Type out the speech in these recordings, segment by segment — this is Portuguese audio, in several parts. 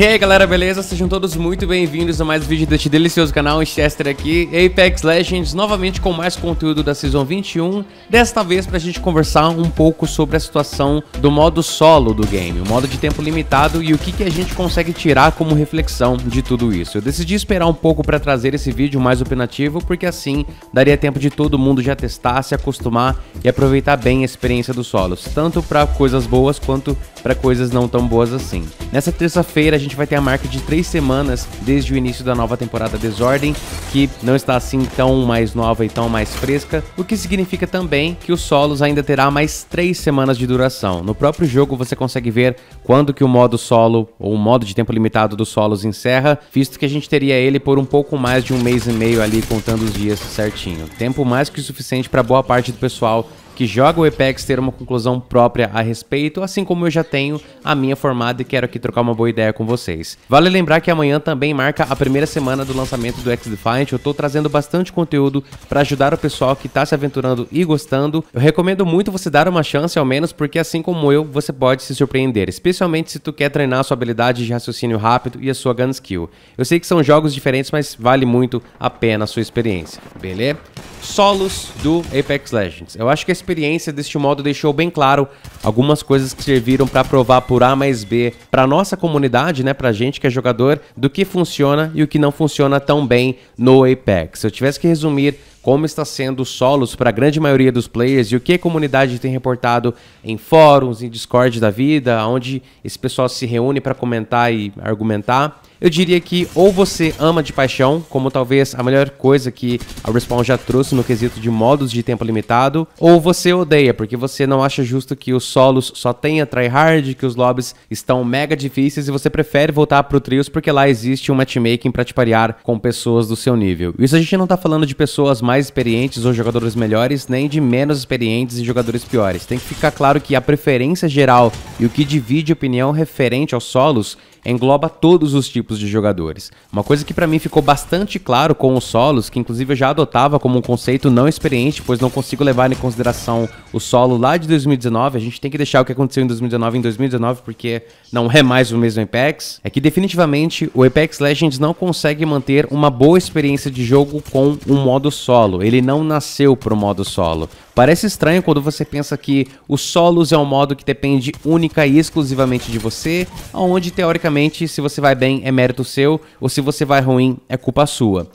E aí galera, beleza? Sejam todos muito bem-vindos a mais um vídeo deste delicioso canal, Chester aqui, Apex Legends, novamente com mais conteúdo da Season 21, desta vez pra gente conversar um pouco sobre a situação do modo solo do game, o modo de tempo limitado e o que, que a gente consegue tirar como reflexão de tudo isso. Eu decidi esperar um pouco pra trazer esse vídeo mais opinativo, porque assim daria tempo de todo mundo já testar, se acostumar e aproveitar bem a experiência dos solos, tanto pra coisas boas quanto pra coisas não tão boas assim. Nessa terça-feira a gente gente vai ter a marca de três semanas desde o início da nova temporada Desordem, que não está assim tão mais nova e tão mais fresca, o que significa também que os solos ainda terá mais três semanas de duração. No próprio jogo você consegue ver quando que o modo solo ou o modo de tempo limitado dos solos encerra, visto que a gente teria ele por um pouco mais de um mês e meio ali contando os dias certinho. Tempo mais que o suficiente para boa parte do pessoal que joga o Apex ter uma conclusão própria a respeito, assim como eu já tenho a minha formada e quero aqui trocar uma boa ideia com vocês. Vale lembrar que amanhã também marca a primeira semana do lançamento do X-Defiant, eu estou trazendo bastante conteúdo para ajudar o pessoal que está se aventurando e gostando. Eu recomendo muito você dar uma chance ao menos, porque assim como eu, você pode se surpreender, especialmente se tu quer treinar a sua habilidade de raciocínio rápido e a sua gun skill. Eu sei que são jogos diferentes, mas vale muito a pena a sua experiência, beleza? Solos do Apex Legends. Eu acho que esse experiência deste modo deixou bem claro algumas coisas que serviram para provar por A mais B para nossa comunidade, né, Para gente que é jogador, do que funciona e o que não funciona tão bem no Apex. Se eu tivesse que resumir como está sendo solos para a grande maioria dos players e o que a comunidade tem reportado em fóruns, em Discord da vida, onde esse pessoal se reúne para comentar e argumentar. Eu diria que ou você ama de paixão, como talvez a melhor coisa que a Respawn já trouxe no quesito de modos de tempo limitado, ou você odeia, porque você não acha justo que os solos só tenha tryhard, que os lobbies estão mega difíceis e você prefere voltar pro Trios porque lá existe um matchmaking para te parear com pessoas do seu nível. Isso a gente não tá falando de pessoas mais experientes ou jogadores melhores, nem de menos experientes e jogadores piores. Tem que ficar claro que a preferência geral e o que divide opinião referente aos solos engloba todos os tipos de jogadores. Uma coisa que para mim ficou bastante claro com os solos, que inclusive eu já adotava como um conceito não experiente, pois não consigo levar em consideração o solo lá de 2019. A gente tem que deixar o que aconteceu em 2019 em 2019, porque não é mais o mesmo Apex. É que definitivamente o Apex Legends não consegue manter uma boa experiência de jogo com um modo solo. Ele não nasceu para o modo solo. Parece estranho quando você pensa que o solos é um modo que depende única e exclusivamente de você, onde teoricamente se você vai bem é mérito seu, ou se você vai ruim é culpa sua.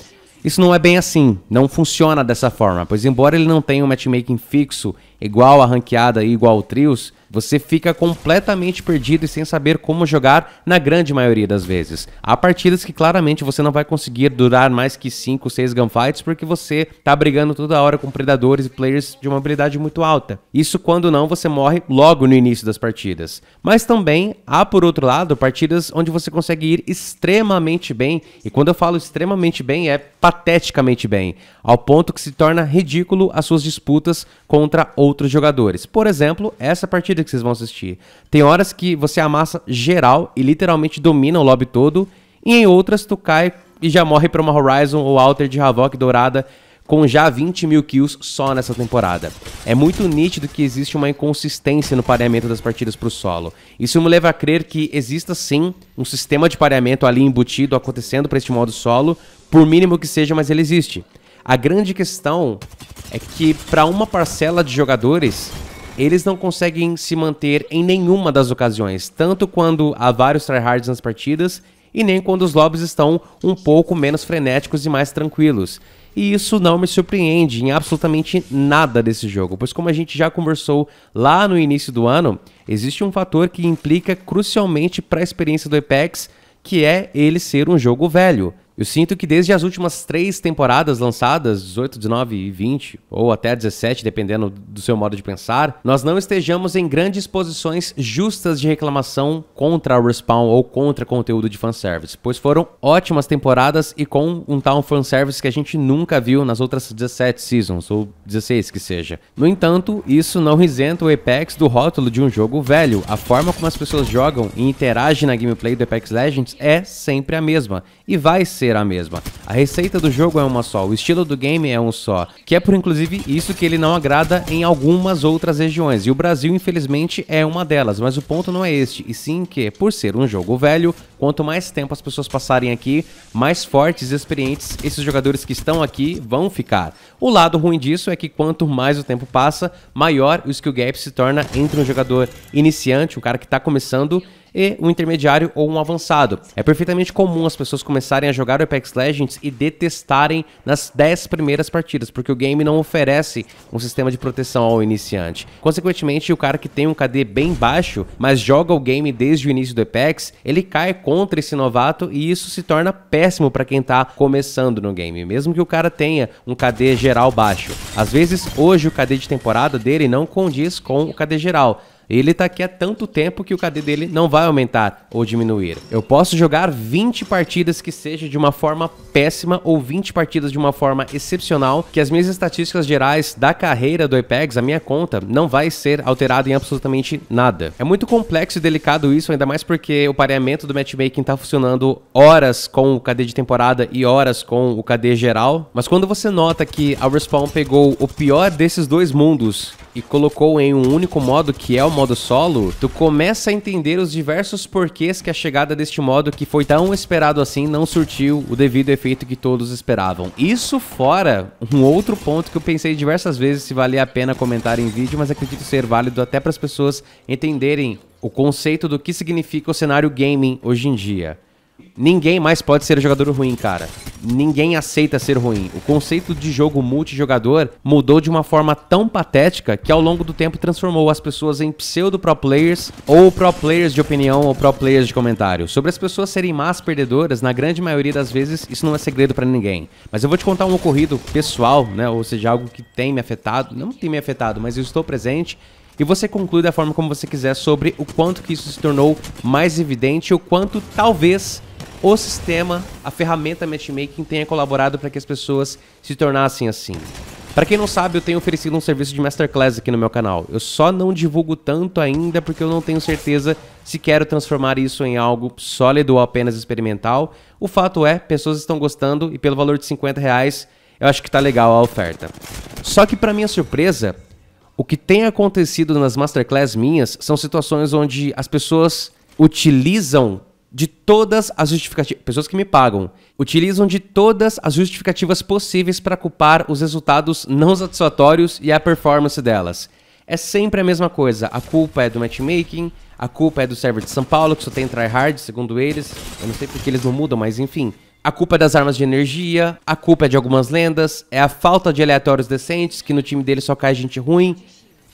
Isso não é bem assim, não funciona dessa forma, pois embora ele não tenha um matchmaking fixo igual a ranqueada e igual o trios, você fica completamente perdido e sem saber como jogar na grande maioria das vezes. Há partidas que claramente você não vai conseguir durar mais que 5, 6 gunfights porque você tá brigando toda hora com predadores e players de uma habilidade muito alta. Isso quando não você morre logo no início das partidas. Mas também há por outro lado partidas onde você consegue ir extremamente bem, e quando eu falo extremamente bem é pateticamente bem, ao ponto que se torna ridículo as suas disputas contra outros jogadores. Por exemplo, essa partida que vocês vão assistir. Tem horas que você amassa geral e literalmente domina o lobby todo, e em outras tu cai e já morre para uma Horizon ou Alter de Havoc dourada com já 20 mil kills só nessa temporada. É muito nítido que existe uma inconsistência no pareamento das partidas para o solo. Isso me leva a crer que exista sim um sistema de pareamento ali embutido acontecendo para este modo solo, por mínimo que seja, mas ele existe. A grande questão é que para uma parcela de jogadores, eles não conseguem se manter em nenhuma das ocasiões, tanto quando há vários tryhards nas partidas e nem quando os lobbies estão um pouco menos frenéticos e mais tranquilos. E isso não me surpreende em absolutamente nada desse jogo, pois como a gente já conversou lá no início do ano, existe um fator que implica crucialmente para a experiência do Apex, que é ele ser um jogo velho. Eu sinto que desde as últimas três temporadas lançadas, 18, 19 e 20, ou até 17, dependendo do seu modo de pensar, nós não estejamos em grandes posições justas de reclamação contra o Respawn ou contra conteúdo de fanservice, pois foram ótimas temporadas e com um tal fanservice que a gente nunca viu nas outras 17 seasons, ou 16 que seja. No entanto, isso não isenta o Apex do rótulo de um jogo velho. A forma como as pessoas jogam e interagem na gameplay do Apex Legends é sempre a mesma, e vai ser ser a mesma. A receita do jogo é uma só, o estilo do game é um só, que é por inclusive isso que ele não agrada em algumas outras regiões, e o Brasil infelizmente é uma delas, mas o ponto não é este, e sim que, por ser um jogo velho, quanto mais tempo as pessoas passarem aqui, mais fortes e experientes esses jogadores que estão aqui vão ficar. O lado ruim disso é que quanto mais o tempo passa, maior o skill gap se torna entre um jogador iniciante, o cara que está começando, e um intermediário ou um avançado. É perfeitamente comum as pessoas começarem a jogar o Apex Legends e detestarem nas 10 primeiras partidas, porque o game não oferece um sistema de proteção ao iniciante. Consequentemente, o cara que tem um KD bem baixo, mas joga o game desde o início do Apex, ele cai contra esse novato e isso se torna péssimo para quem está começando no game, mesmo que o cara tenha um KD geral baixo. Às vezes, hoje o KD de temporada dele não condiz com o KD geral. Ele está aqui há tanto tempo que o KD dele não vai aumentar ou diminuir. Eu posso jogar 20 partidas que seja de uma forma péssima ou 20 partidas de uma forma excepcional, que as minhas estatísticas gerais da carreira do Apex, a minha conta, não vai ser alterada em absolutamente nada. É muito complexo e delicado isso, ainda mais porque o pareamento do matchmaking está funcionando horas com o KD de temporada e horas com o KD geral. Mas quando você nota que a Respawn pegou o pior desses dois mundos e colocou em um único modo, que é o modo solo, tu começa a entender os diversos porquês que a chegada deste modo, que foi tão esperado assim, não surtiu o devido efeito que todos esperavam. Isso fora um outro ponto que eu pensei diversas vezes se valia a pena comentar em vídeo, mas acredito ser válido até para as pessoas entenderem o conceito do que significa o cenário gaming hoje em dia. Ninguém mais pode ser jogador ruim, cara. Ninguém aceita ser ruim. O conceito de jogo multijogador mudou de uma forma tão patética que ao longo do tempo transformou as pessoas em pseudo pro players ou pro players de opinião ou pro players de comentário. Sobre as pessoas serem más perdedoras, na grande maioria das vezes isso não é segredo para ninguém. Mas eu vou te contar um ocorrido pessoal, né, ou seja, algo que tem me afetado, não tem me afetado, mas eu estou presente e você conclui da forma como você quiser sobre o quanto que isso se tornou mais evidente, o quanto talvez o sistema, a ferramenta matchmaking tenha colaborado para que as pessoas se tornassem assim. Para quem não sabe, eu tenho oferecido um serviço de masterclass aqui no meu canal. Eu só não divulgo tanto ainda porque eu não tenho certeza se quero transformar isso em algo sólido ou apenas experimental. O fato é, pessoas estão gostando e pelo valor de 50 reais, eu acho que tá legal a oferta. Só que para minha surpresa, o que tem acontecido nas masterclass minhas são situações onde as pessoas utilizam de todas as justificativas. Pessoas que me pagam utilizam de todas as justificativas possíveis para culpar os resultados não satisfatórios e a performance delas. É sempre a mesma coisa. A culpa é do matchmaking, a culpa é do server de São Paulo, que só tem tryhard, segundo eles. Eu não sei porque eles não mudam, mas enfim. A culpa é das armas de energia, a culpa é de algumas lendas, é a falta de aleatórios decentes, que no time dele só cai gente ruim,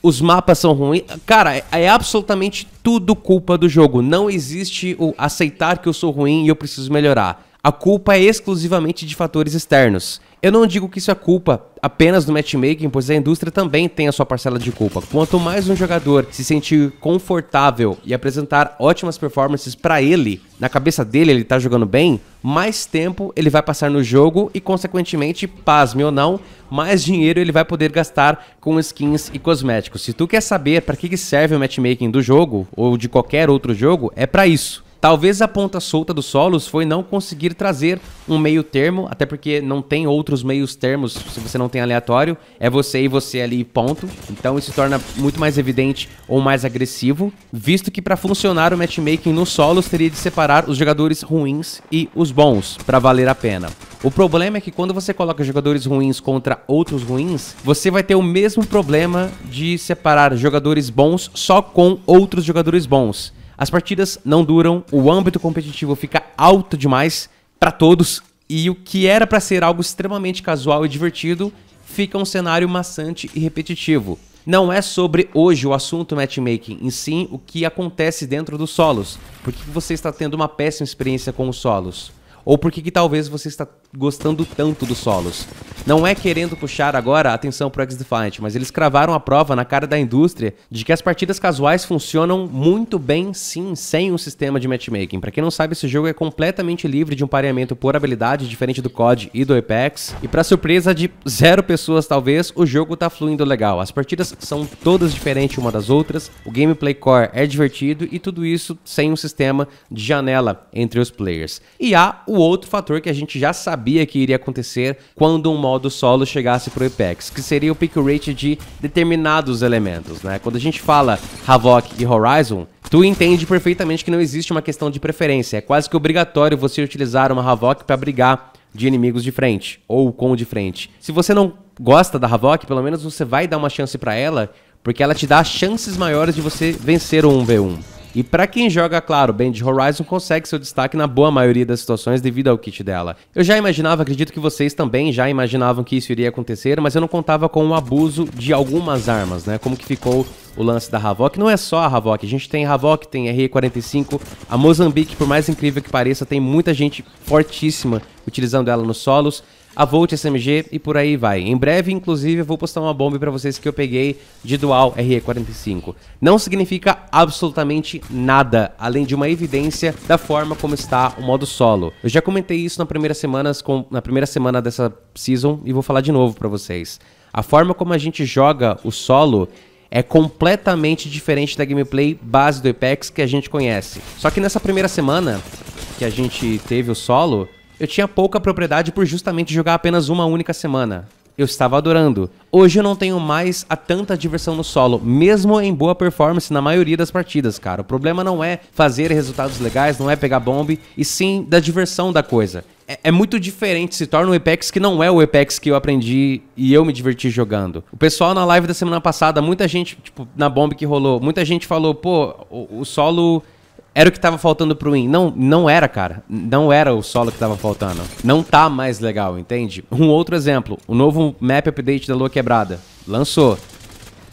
os mapas são ruins. Cara, é, é absolutamente tudo culpa do jogo. Não existe o aceitar que eu sou ruim e eu preciso melhorar. A culpa é exclusivamente de fatores externos. Eu não digo que isso é culpa apenas do matchmaking, pois a indústria também tem a sua parcela de culpa. Quanto mais um jogador se sentir confortável e apresentar ótimas performances para ele, na cabeça dele ele tá jogando bem, mais tempo ele vai passar no jogo e consequentemente, pasme ou não, mais dinheiro ele vai poder gastar com skins e cosméticos. Se tu quer saber para que serve o matchmaking do jogo ou de qualquer outro jogo, é para isso. Talvez a ponta solta do Solos foi não conseguir trazer um meio termo, até porque não tem outros meios termos se você não tem aleatório. É você e você ali, ponto. Então isso torna muito mais evidente ou mais agressivo, visto que para funcionar o matchmaking no Solos teria de separar os jogadores ruins e os bons, para valer a pena. O problema é que quando você coloca jogadores ruins contra outros ruins, você vai ter o mesmo problema de separar jogadores bons só com outros jogadores bons. As partidas não duram, o âmbito competitivo fica alto demais para todos e o que era para ser algo extremamente casual e divertido fica um cenário maçante e repetitivo. Não é sobre hoje o assunto matchmaking, em sim o que acontece dentro dos solos. Por que você está tendo uma péssima experiência com os solos? Ou por que, talvez você está gostando tanto dos solos? Não é querendo puxar agora a atenção para o X-Defiant, mas eles cravaram a prova na cara da indústria de que as partidas casuais funcionam muito bem sim, sem um sistema de matchmaking. Para quem não sabe, esse jogo é completamente livre de um pareamento por habilidade, diferente do COD e do Apex. E para surpresa de zero pessoas talvez, o jogo tá fluindo legal. As partidas são todas diferentes uma das outras, o gameplay core é divertido e tudo isso sem um sistema de janela entre os players. E há o outro fator que a gente já sabia que iria acontecer quando um modo solo chegasse para o Apex, que seria o pick rate de determinados elementos, né? Quando a gente fala Havok e Horizon, Tu entende perfeitamente que não existe uma questão de preferência, é quase que obrigatório você utilizar uma Havok para brigar de inimigos de frente ou com de frente. Se você não gosta da Havok, pelo menos você vai dar uma chance para ela, porque ela te dá chances maiores de você vencer o 1v1. E para quem joga, claro, Band Horizon consegue seu destaque na boa maioria das situações devido ao kit dela. Eu já imaginava, acredito que vocês também já imaginavam que isso iria acontecer, mas eu não contava com o abuso de algumas armas, né? Como que ficou o lance da Havok. Não é só a Havok, a gente tem Havok, tem RE45, a Mozambique, por mais incrível que pareça, tem muita gente fortíssima utilizando ela nos solos a Volt SMG e por aí vai. Em breve, inclusive, eu vou postar uma bomba para vocês que eu peguei de Dual RE45. Não significa absolutamente nada, além de uma evidência da forma como está o modo solo. Eu já comentei isso na primeira semana, na primeira semana dessa season e vou falar de novo para vocês. A forma como a gente joga o solo é completamente diferente da gameplay base do Apex que a gente conhece. Só que nessa primeira semana que a gente teve o solo, eu tinha pouca propriedade por justamente jogar apenas uma única semana. Eu estava adorando. Hoje eu não tenho mais a tanta diversão no solo, mesmo em boa performance na maioria das partidas, cara. O problema não é fazer resultados legais, não é pegar bombe, e sim da diversão da coisa. É, é muito diferente, se torna o um Apex que não é o Apex que eu aprendi e eu me diverti jogando. O pessoal na live da semana passada, muita gente, tipo, na bomba que rolou, muita gente falou, pô, o, o solo era o que tava faltando pro Win. Não, não era, cara. Não era o solo que tava faltando. Não tá mais legal, entende? Um outro exemplo. O novo map update da Lua Quebrada. Lançou.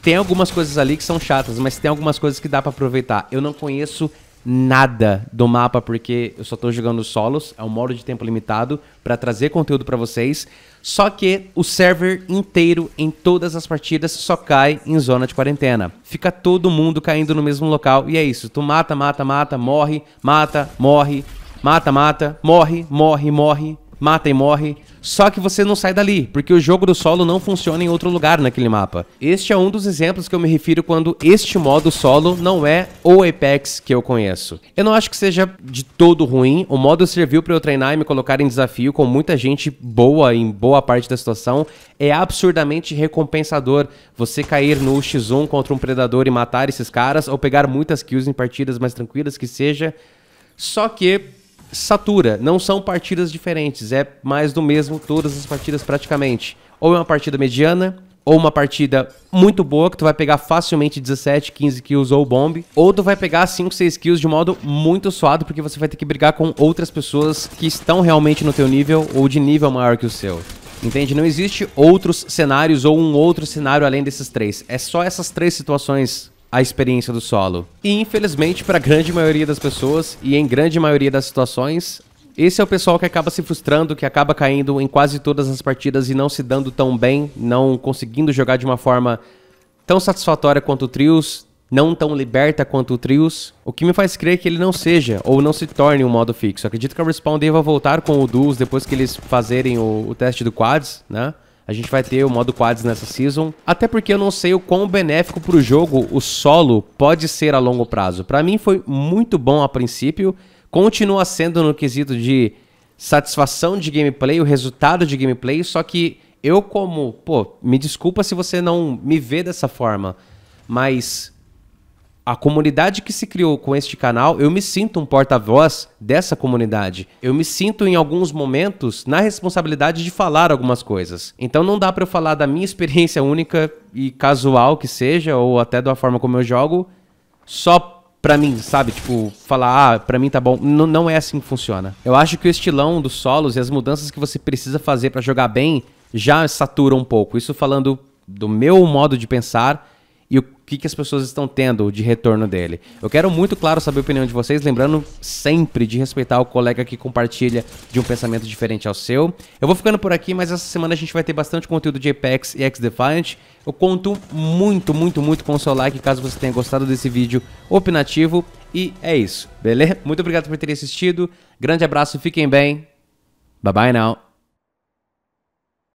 Tem algumas coisas ali que são chatas, mas tem algumas coisas que dá pra aproveitar. Eu não conheço nada do mapa porque eu só tô jogando solos, é um modo de tempo limitado para trazer conteúdo para vocês. Só que o server inteiro em todas as partidas só cai em zona de quarentena. Fica todo mundo caindo no mesmo local e é isso. Tu mata, mata, mata, morre, mata, morre, mata, mata, morre, morre, morre, mata e morre. Só que você não sai dali, porque o jogo do solo não funciona em outro lugar naquele mapa. Este é um dos exemplos que eu me refiro quando este modo solo não é o Apex que eu conheço. Eu não acho que seja de todo ruim, o modo serviu para eu treinar e me colocar em desafio com muita gente boa em boa parte da situação. É absurdamente recompensador você cair no X1 contra um predador e matar esses caras, ou pegar muitas kills em partidas mais tranquilas que seja. Só que satura. Não são partidas diferentes, é mais do mesmo todas as partidas praticamente. Ou é uma partida mediana, ou uma partida muito boa, que tu vai pegar facilmente 17, 15 kills ou bomb, ou tu vai pegar 5, 6 kills de modo muito suado, porque você vai ter que brigar com outras pessoas que estão realmente no teu nível ou de nível maior que o seu. Entende? Não existe outros cenários ou um outro cenário além desses três. É só essas três situações a experiência do solo. E infelizmente, para a grande maioria das pessoas e em grande maioria das situações, esse é o pessoal que acaba se frustrando, que acaba caindo em quase todas as partidas e não se dando tão bem, não conseguindo jogar de uma forma tão satisfatória quanto o Trios, não tão liberta quanto o Trios, o que me faz crer que ele não seja ou não se torne um modo fixo. Acredito que a Respawn deva voltar com o Duos depois que eles fazerem o, o teste do Quads, né? A gente vai ter o modo quads nessa season, até porque eu não sei o quão benéfico para o jogo o solo pode ser a longo prazo. Para mim foi muito bom a princípio, continua sendo no quesito de satisfação de gameplay, o resultado de gameplay, só que eu como, pô, me desculpa se você não me vê dessa forma, mas a comunidade que se criou com este canal, eu me sinto um porta-voz dessa comunidade. Eu me sinto em alguns momentos na responsabilidade de falar algumas coisas. Então não dá para eu falar da minha experiência única e casual que seja ou até da forma como eu jogo só pra mim, sabe? Tipo, falar, ah, pra mim tá bom. N não é assim que funciona. Eu acho que o estilão dos solos e as mudanças que você precisa fazer para jogar bem já satura um pouco. Isso falando do meu modo de pensar que, que as pessoas estão tendo de retorno dele. Eu quero muito, claro, saber a opinião de vocês, lembrando sempre de respeitar o colega que compartilha de um pensamento diferente ao seu. Eu vou ficando por aqui, mas essa semana a gente vai ter bastante conteúdo de Apex e X-Defiant. Eu conto muito, muito, muito com o seu like, caso você tenha gostado desse vídeo opinativo. E é isso, beleza? Muito obrigado por ter assistido. Grande abraço, fiquem bem. Bye bye now.